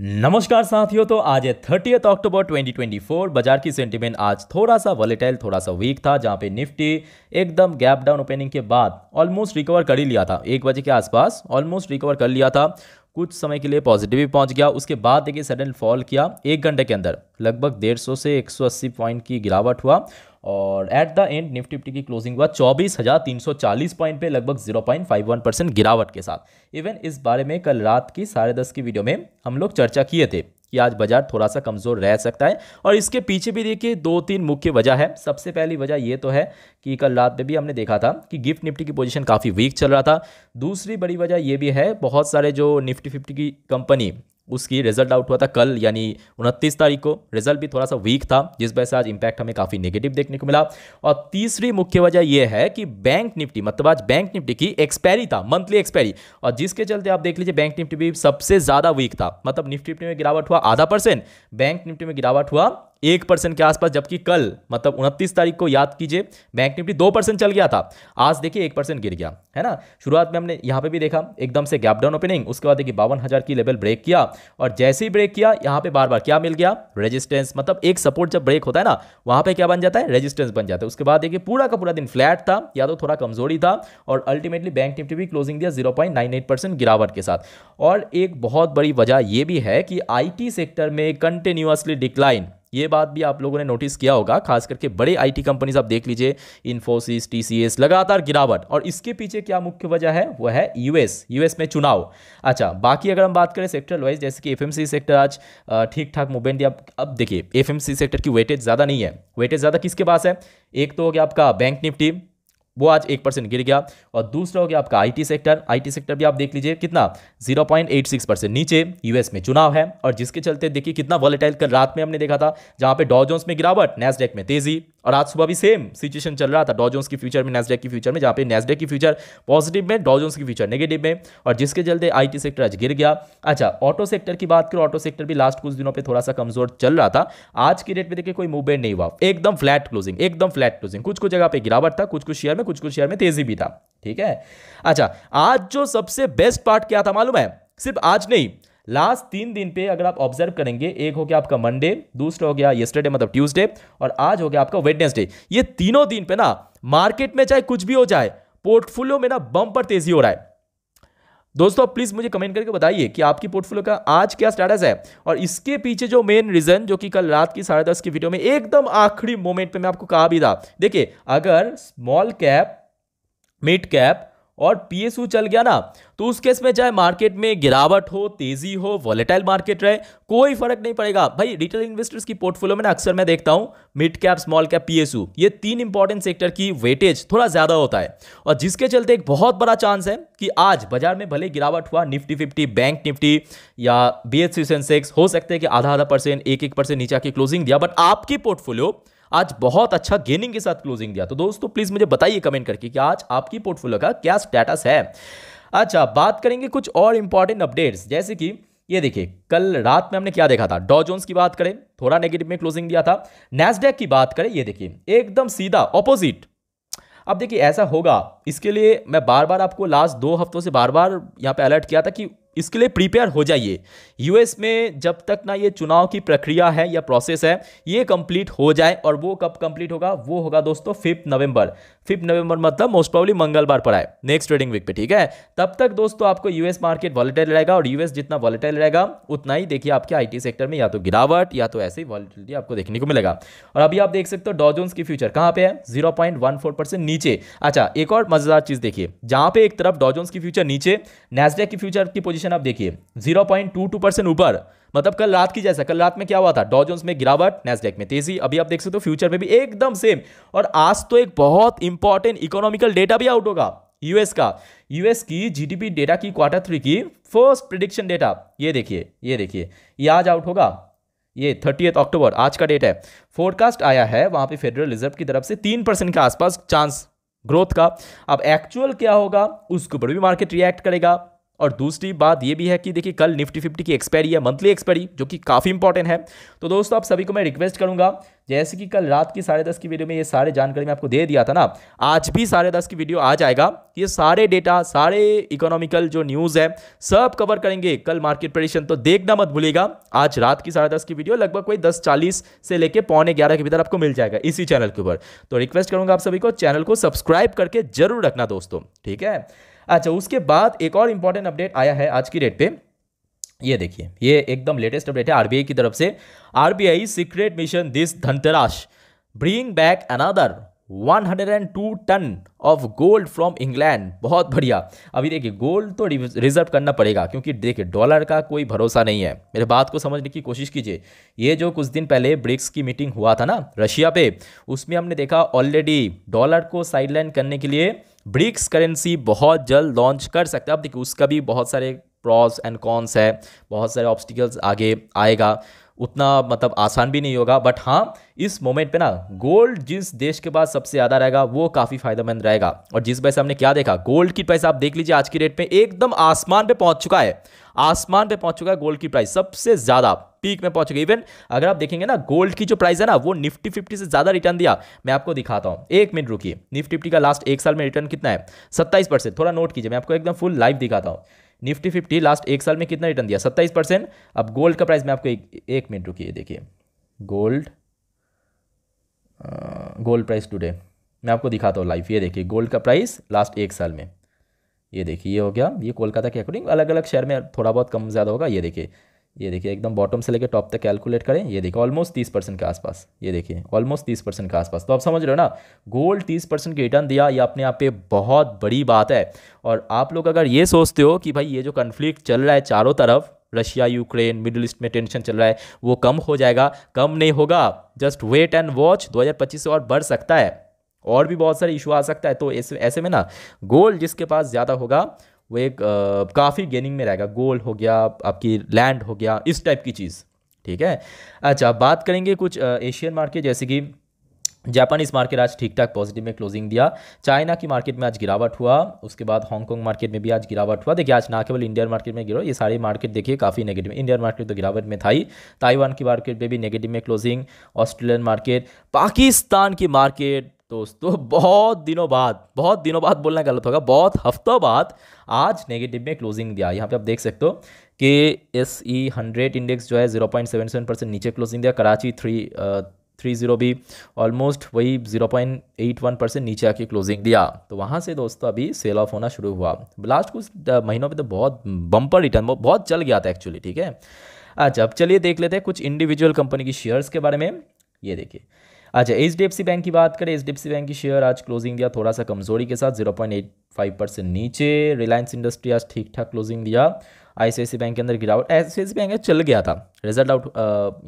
नमस्कार साथियों तो आज है थर्टी अक्टूबर 2024 बाजार की सेंटीमेंट आज थोड़ा सा वॉलेटाइल थोड़ा सा वीक था जहां पे निफ्टी एकदम गैप डाउन ओपनिंग के बाद ऑलमोस्ट रिकवर कर ही लिया था एक बजे के आसपास ऑलमोस्ट रिकवर कर लिया था कुछ समय के लिए पॉजिटिव भी पहुंच गया उसके बाद देखिए सडन फॉल किया एक घंटे के अंदर लगभग 150 से 180 पॉइंट की गिरावट हुआ और at the end Nifty Nifty की क्लोजिंग हुआ चौबीस हज़ार तीन सौ चालीस पॉइंट पे लगभग zero point five one percent गिरावट के साथ इवन इस बारे में कल रात की साढ़े दस की वीडियो में हम लोग चर्चा किए थे कि आज बाजार थोड़ा सा कमज़ोर रह सकता है और इसके पीछे भी देखिए दो तीन मुख्य वजह है सबसे पहली वजह यह तो है कि कल रात में भी हमने देखा था कि गिफ्ट निफ्टी की पोजीशन काफ़ी वीक चल रहा था दूसरी बड़ी वजह यह भी है बहुत सारे जो निफ्टी फिफ्टी की कंपनी उसकी रिजल्ट आउट हुआ था कल यानी उनतीस तारीख को रिजल्ट भी थोड़ा सा वीक था जिस वजह से आज इंपैक्ट हमें काफ़ी नेगेटिव देखने को मिला और तीसरी मुख्य वजह यह है कि बैंक निफ्टी मतलब आज बैंक निफ्टी की एक्सपायरी था मंथली एक्सपायरी और जिसके चलते आप देख लीजिए बैंक निफ्टी भी सबसे ज़्यादा वीक था मतलब निफ्टी निफ्टी में गिरावट हुआ आधा परसेंट बैंक निफ्टी में गिरावट हुआ एक परसेंट के आसपास जबकि कल मतलब उनतीस तारीख को याद कीजिए बैंक निफ्टी दो परसेंट चल गया था आज देखिए एक परसेंट गिर गया है ना शुरुआत में हमने यहाँ पे भी देखा एकदम से गैप डाउन ओपनिंग उसके बाद देखिए बावन हज़ार की लेवल ब्रेक किया और जैसे ही ब्रेक किया यहाँ पे बार बार क्या मिल गया रेजिस्टेंस मतलब एक सपोर्ट जब ब्रेक होता है ना वहाँ पर क्या बन जाता है रजिस्टेंस बन जाता है उसके बाद देखिए पूरा का पूरा दिन फ्लैट था या तो थोड़ा कमजोरी था और अल्टीमेटली बैंक निफ्टी भी क्लोजिंग दिया जीरो गिरावट के साथ और एक बहुत बड़ी वजह यह भी है कि आई सेक्टर में कंटिन्यूसली डिक्लाइन ये बात भी आप लोगों ने नोटिस किया होगा खास करके बड़े आईटी कंपनीज आप देख लीजिए इन्फोसिस टीसीएस लगातार गिरावट और इसके पीछे क्या मुख्य वजह है वह है यूएस यूएस में चुनाव अच्छा बाकी अगर हम बात करें सेक्टर वाइज जैसे कि एफएमसी सेक्टर आज ठीक ठाक मूवमेंट या अब देखिए एफएमसी सेक्टर की वेटेज ज़्यादा नहीं है वेटेज ज़्यादा किसके पास है एक तो हो गया आपका बैंक निफ्टी वो आज एक परसेंट गिर गया और दूसरा हो गया आपका आईटी सेक्टर आईटी सेक्टर भी आप देख लीजिए कितना 0.86 परसेंट नीचे यूएस में चुनाव है और जिसके चलते देखिए कितना वॉलेटाइल कल रात में हमने देखा था जहां पे डॉजोन्स में गिरावट नेस्डेक में तेजी और आज सुबह भी सेम सिचुएशन चल रहा था डॉजोन्स की फ्यूचर में नेस्डेक की फ्यूचर में जहाँ पे नेस्डेक की फ्यूचर पॉजिटिव में डॉजोन्स की फ्यूचर नेगेटिव में और जिसके चलते आई सेक्टर आज गिर गया अच्छा ऑटो सेक्टर की बात करो ऑटो सेक्टर भी लास्ट कुछ दिनों पर थोड़ा सा कमजोर चल रहा था आज की डेट में देखिए कोई मूवमेंट नहीं हुआ एकदम फ्लैट क्लोजिंग एकदम फ्लैट क्लोजिंग कुछ कुछ जगह पर गिरावट था कुछ कुछ शेयर में में कुछ कुछ शेयर में तेजी भी था ठीक है अच्छा आज जो सबसे बेस्ट पार्ट क्या था मालूम है सिर्फ आज नहीं लास्ट तीन दिन पे अगर आप ऑब्जर्व करेंगे एक हो गया आपका मंडे दूसरा हो गया येस्टरडे मतलब ट्यूसडे और आज हो गया आपका वेडनेसडे ये तीनों दिन पे ना मार्केट में चाहे कुछ भी हो जाए पोर्टफोलियो में ना बम पर तेजी हो रहा है दोस्तों प्लीज़ मुझे कमेंट करके बताइए कि आपकी पोर्टफोलियो का आज क्या स्टेटस है और इसके पीछे जो मेन रीज़न जो कि कल रात की साढ़े दस की वीडियो में एकदम आखिरी मोमेंट पे मैं आपको कहा भी था देखिए अगर स्मॉल कैप मिड कैप और पीएसयू चल गया ना तो उस केस में चाहे मार्केट में गिरावट हो तेजी हो वॉलेटाइल मार्केट रहे कोई फर्क नहीं पड़ेगा भाई रिटेल इन्वेस्टर्स की पोर्टफोलियो में ना अक्सर मैं देखता हूं mid cap small cap PSU ये तीन इंपॉर्टेंट सेक्टर की वेटेज थोड़ा ज्यादा होता है और जिसके चलते एक बहुत बड़ा चांस है कि आज बाजार में भले गिरावट हुआ निफ्टी फिफ्टी बैंक निफ्टी या बी एच सेंसेक्स हो सकते हैं कि आधा आधा परसेंट एक एक परसेंट नीचा की क्लोजिंग दिया बट आपकी पोर्टफोलियो आज बहुत अच्छा गेनिंग के साथ क्लोजिंग दिया तो दोस्तों प्लीज़ मुझे बताइए कमेंट करके कि आज आपकी पोर्टफोलियो का क्या स्टेटस है अच्छा बात करेंगे कुछ और इंपॉर्टेंट अपडेट्स जैसे कि ये देखिए कल रात में हमने क्या देखा था डॉ जोन्स की बात करें थोड़ा नेगेटिव में क्लोजिंग दिया था नेस्डेक की बात करें ये देखिए एकदम सीधा ऑपोजिट अब देखिए ऐसा होगा इसके लिए मैं बार बार आपको लास्ट दो हफ्तों से बार बार यहाँ पे अलर्ट किया था कि इसके लिए प्रिपेयर हो जाइए यूएस में जब तक ना ये चुनाव की प्रक्रिया है या प्रोसेस है ये कंप्लीट हो जाए और वो कब कंप्लीट होगा वो होगा दोस्तों फिफ्थ नवंबर फिफ्थ नवंबर मतलब मोस्ट प्रॉब्ली मंगलवार पर आए नेक्स्ट ट्रेडिंग वीक पे ठीक है तब तक दोस्तों आपको यूएस मार्केट वॉलेटाइल रहेगा और यूएस जितना वॉलेटाइल रहेगा उतना ही देखिए आपके आई सेक्टर में या तो गिरावट या तो ऐसे ही वॉलेटिलिटी आपको देखने को मिलेगा और अभी आप देख सकते हो डॉजोन्स की फ्यूचर कहाँ पे है जीरो नीचे अच्छा एक और मजेदार चीज़ देखिए जहां पर एक तरफ डॉजोन्स की फ्यूचर नीचे नेस्डेक की फ्यूचर की पोजिशन पोजीशन आप देखिए 0.22 परसेंट ऊपर मतलब कल रात की जैसा कल रात में क्या हुआ था डॉजोन्स में गिरावट नेस्डेक में तेजी अभी आप देख सकते हो फ्यूचर में भी एकदम सेम और आज तो एक बहुत इंपॉर्टेंट इकोनॉमिकल डेटा भी आउट होगा यूएस का यूएस की जीडीपी डेटा की क्वार्टर थ्री की फर्स्ट प्रिडिक्शन डेटा ये देखिए ये देखिए ये आज आउट होगा ये थर्टी अक्टूबर आज का डेट है फोरकास्ट आया है वहाँ पे फेडरल रिजर्व की तरफ से तीन के आसपास चांस ग्रोथ का अब एक्चुअल क्या होगा उसके ऊपर भी मार्केट रिएक्ट करेगा और दूसरी बात ये भी है कि देखिए कल निफ्टी फिफ्टी की एक्सपायरी है मंथली एक्सपायरी जो कि काफ़ी इंपॉर्टेंट है तो दोस्तों आप सभी को मैं रिक्वेस्ट करूंगा जैसे कि कल रात की साढ़े दस की वीडियो में ये सारे जानकारी मैं आपको दे दिया था ना आज भी साढ़े दस की वीडियो आ जाएगा ये सारे डेटा सारे इकोनॉमिकल जो न्यूज़ है सब कवर करेंगे कल मार्केट परेशन तो देखना मत भूलेगा आज रात की साढ़े दस की वीडियो लगभग कोई दस चालीस से लेकर पौने ग्यारह के भीतर आपको मिल जाएगा इसी चैनल के ऊपर तो रिक्वेस्ट करूँगा आप सभी को चैनल को सब्सक्राइब करके जरूर रखना दोस्तों ठीक है अच्छा उसके बाद एक और इम्पॉर्टेंट अपडेट आया है आज की डेट पे ये देखिए ये एकदम लेटेस्ट अपडेट है आरबीआई की तरफ से RBI secret mission this Dhanteras bring back another 102 ton of gold from England बहुत बढ़िया अभी देखिए गोल्ड तो रिजर्व करना पड़ेगा क्योंकि देखिए डॉलर का कोई भरोसा नहीं है मेरे बात को समझने की कोशिश कीजिए ये जो कुछ दिन पहले ब्रिक्स की मीटिंग हुआ था ना रशिया पे उसमें हमने देखा ऑलरेडी डॉलर को साइडलाइन करने के लिए ब्रिक्स करेंसी बहुत जल्द लॉन्च कर सकते हैं अब देखिए उसका भी बहुत सारे प्रॉस एंड कॉन्स है बहुत सारे ऑब्स्टिकल्स आगे आएगा उतना मतलब आसान भी नहीं होगा बट हाँ इस मोमेंट पे ना गोल्ड जिस देश के पास सबसे ज़्यादा रहेगा वो काफ़ी फायदेमंद रहेगा और जिस वजह से हमने क्या देखा गोल्ड की पैसा आप देख लीजिए आज की डेट में एकदम आसमान पे पहुंच चुका है आसमान पे पहुंच चुका है गोल्ड की प्राइस सबसे ज्यादा पीक में पहुंच गई इवन अगर आप देखेंगे ना गोल्ड की जो प्राइस है ना वो निफ्टी फिफ्टी से ज्यादा रिटर्न दिया मैं आपको दिखाता हूँ एक मिनट रुकिए निफ्टी फिफ्टी का लास्ट एक साल में रिटर्न कितना है सत्ताईस परसेंट थोड़ा नोट कीजिए मैं आपको एकदम फुल लाइव दिखाता हूँ निफ्टी फिफ्टी लास्ट एक साल में कितना रिटर्न दिया सत्ताईस परसेंट अब गोल्ड का प्राइस मैं आपको एक, मिनट रुकी देखिए गोल्ड गोल्ड प्राइस टूडे मैं आपको दिखाता हूँ लाइफ ये देखिए गोल्ड का प्राइस लास्ट एक साल में ये देखिए ये हो गया ये कोलकाता के अकॉर्डिंग अलग अलग शहर में थोड़ा बहुत कम ज़्यादा होगा ये देखिए ये देखिए एकदम बॉटम से लेकर टॉप तक कैलकुलेट करें ये देखिए ऑलमोस्ट तीस परसेंट के आसपास ये देखिए ऑलमोस्ट तीस परसेंट के आसपास तो आप समझ रहे हो ना गोल्ड तीस परसेंट की रिटर्न दिया ये अपने आप पे बहुत बड़ी बात है और आप लोग अगर ये सोचते हो कि भाई ये जो कन्फ्लिक्ट चल रहा है चारों तरफ रशिया यूक्रेन मिडिल ईस्ट में टेंशन चल रहा है वो कम हो जाएगा कम नहीं होगा जस्ट वेट एंड वॉच 2025 से और बढ़ सकता है और भी बहुत सारे इशू आ सकता है तो ऐसे ऐसे में ना गोल्ड जिसके पास ज़्यादा होगा वो एक काफ़ी गेनिंग में रहेगा गोल्ड हो गया आपकी लैंड हो गया इस टाइप की चीज़ ठीक है अच्छा बात करेंगे कुछ एशियन मार्केट जैसे कि जापानीज मार्केट आज ठीक ठाक पॉजिटिव में क्लोजिंग दिया चाइना की मार्केट में आज गिरावट हुआ उसके बाद हांगकांग मार्केट में भी आज गिरावट हुआ देखिए आज ना केवल इंडियन मार्केट में गिरो ये सारी मार्केट देखिए काफ़ी नेगेटिव इंडियन मार्केट तो गिरावट में था ही ताइवान की मार्केट में भी नेगेटिव में क्लोजिंग ऑस्ट्रेलियन मार्केट पाकिस्तान की मार्केट दोस्तों बहुत दिनों बाद बहुत दिनों बाद बोलना गलत होगा बहुत हफ्तों बाद आज नेगेटिव में क्लोजिंग दिया यहाँ पे आप देख सकते हो कि एस ई हंड्रेड इंडेक्स जो है zero point seven seven percent नीचे क्लोजिंग दिया कराची थ्री थ्री जीरो भी ऑलमोस्ट वही zero point eight one percent नीचे आके क्लोजिंग दिया तो वहाँ से दोस्तों अभी सेल ऑफ होना शुरू हुआ लास्ट कुछ महीनों में तो बहुत बम्पर रिटर्न बहुत चल गया था एक्चुअली ठीक है अच्छा अब चलिए देख लेते हैं कुछ इंडिविजुअल कंपनी की शेयर्स के बारे में ये देखिए अच्छा H D F C bank की बात करें H D F C bank की शेयर आज क्लोजिंग दिया थोड़ा सा कमजोरी के साथ zero point eight five percent नीचे रिलायंस इंडस्ट्री आज ठीक ठाक क्लोजिंग दिया आईसीआईसी बैंक के अंदर गिरावट आईसीआईसी बैंक चल गया था रिजल्ट आउट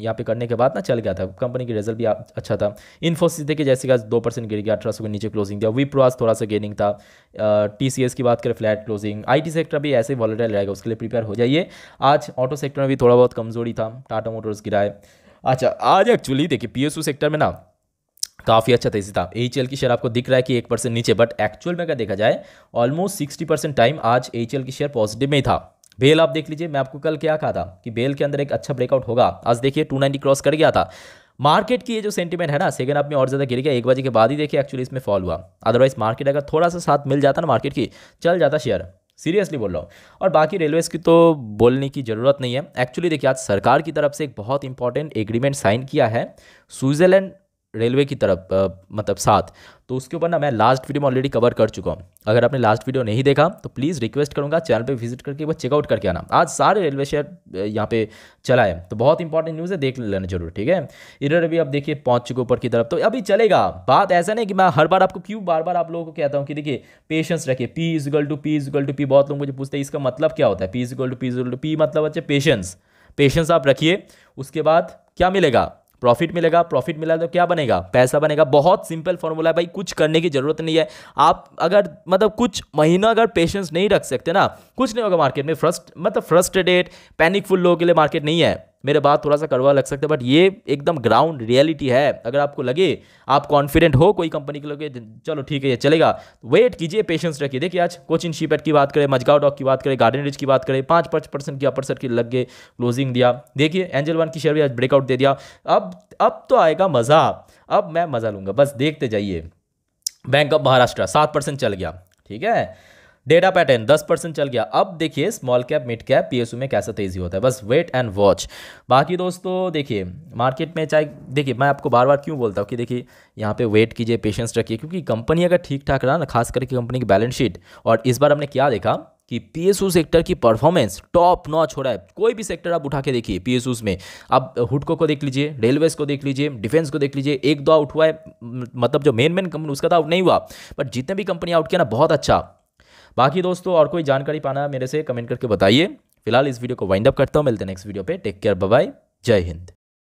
यहाँ पे करने के बाद ना चल गया था कंपनी की रिजल्ट भी अच्छा था इन्फोसिस देखिए जैसे कि आज दो परसेंट गिर गया अठारह सौ के नीचे क्लोजिंग दिया विप्रो आज थोड़ा सा गेनिंग था टी एस की बात करें फ्लैट क्लोजिंग आईटी सेक्टर भी ऐसे ही वॉलेटाइल रहेगा उसके लिए प्रिपेयर हो जाइए आज ऑटो सेक्टर में भी थोड़ा बहुत कमजोरी था टाटा मोटर्स गिराए अच्छा आज एक्चुअली देखिए पीएसयू सेक्टर में ना काफ़ी अच्छा था इसी था एच की शेयर आपको दिख रहा है कि एक परसेंट नीचे बट एक्चुअल में अगर देखा जाए ऑलमोस्ट सिक्सटी परसेंट टाइम आज एच की शेयर पॉजिटिव में ही था बेल आप देख लीजिए मैं आपको कल क्या कहा था कि बेल के अंदर एक अच्छा ब्रेकआउट होगा आज देखिए टू नाइनटी क्रॉस कर गया था मार्केट की ये जो सेंटीमेंट है ना सेकंड आप में और ज़्यादा गिर गया एक बजे के बाद ही देखिए एक्चुअली इसमें फॉल हुआ अदरवाइज मार्केट अगर थोड़ा सा साथ मिल जाता ना मार्केट की चल जाता शेयर सीरियसली बोल रहा हूँ और बाकी रेलवेज़ की तो बोलने की ज़रूरत नहीं है एक्चुअली देखिए आज सरकार की तरफ से एक बहुत इंपॉर्टेंट एग्रीमेंट साइन किया है स्विट्ज़रलैंड रेलवे की तरफ आ, मतलब साथ तो उसके ऊपर ना मैं लास्ट वीडियो में ऑलरेडी कवर कर चुका हूँ अगर आपने लास्ट वीडियो नहीं देखा तो प्लीज़ रिक्वेस्ट करूँगा चैनल पे विजिट करके वो चेकआउट करके आना आज सारे रेलवे शेयर यहाँ पे चला है तो बहुत इंपॉर्टेंट न्यूज़ है देख लेना जरूर ठीक है इधर अभी आप देखिए पहुँच चुके ऊपर की तरफ तो अभी चलेगा बात ऐसा नहीं कि मैं हर बार आपको क्यों बार बार आप लोगों को कहता हूँ कि देखिए पेशेंस रखिए P is equal to P is equal to P बहुत लोग मुझे पूछते हैं इसका मतलब क्या होता है P is equal to P is equal to P मतलब अच्छे पेशेंस पेशेंस आप रखिए उसके बाद क्या मिलेगा प्रॉफिट मिलेगा प्रॉफिट मिला तो क्या बनेगा पैसा बनेगा बहुत सिंपल फॉर्मूला है भाई कुछ करने की ज़रूरत नहीं है आप अगर मतलब कुछ महीना अगर पेशेंस नहीं रख सकते ना कुछ नहीं होगा मार्केट में फ्रस्ट मतलब फ्रस्ट्रेटेड पैनिकफुल लोगों के लिए मार्केट नहीं है मेरे बात थोड़ा सा कड़वा लग सकता है बट ये एकदम ग्राउंड रियलिटी है अगर आपको लगे आप कॉन्फिडेंट हो कोई कंपनी के लगे चलो ठीक है ये चलेगा वेट कीजिए पेशेंस रखिए देखिए आज कोचिन शीपेट की बात करें मजगाव डॉक की बात करें गार्डन रिज की बात करें पाँच पाँच परसेंट की अपर सेट की लग गए क्लोजिंग दिया देखिए एंजल वन की शेयर भी आज ब्रेकआउट दे दिया अब अब तो आएगा मज़ा अब मैं मज़ा लूँगा बस देखते जाइए बैंक ऑफ महाराष्ट्र सात परसेंट चल गया ठीक है डेटा पैटर्न 10 परसेंट चल गया अब देखिए small cap mid cap PSU में कैसा तेजी होता है बस वेट एंड वॉच बाकी दोस्तों देखिए मार्केट में चाहे देखिए मैं आपको बार बार क्यों बोलता हूँ कि देखिए यहाँ पे वेट कीजिए पेशेंस रखिए क्योंकि कंपनी अगर ठीक ठाक रहा ना खास करके कंपनी की बैलेंस शीट और इस बार हमने क्या देखा कि पी सेक्टर की परफॉर्मेंस टॉप नॉच हो रहा है कोई भी सेक्टर आप उठा के देखिए पी में आप हुडको को देख लीजिए रेलवेज को देख लीजिए डिफेंस को देख लीजिए एक दो आउट हुआ है मतलब जो मेन मेन कंपनी उसका तो आउट नहीं हुआ बट जितने भी कंपनी आउट किया ना बहुत अच्छा बाकी दोस्तों और कोई जानकारी पाना मेरे से कमेंट करके बताइए फिलहाल इस वीडियो को वाइंड अप करता हूँ मिलते हैं नेक्स्ट वीडियो पे टेक केयर बाय जय हिंद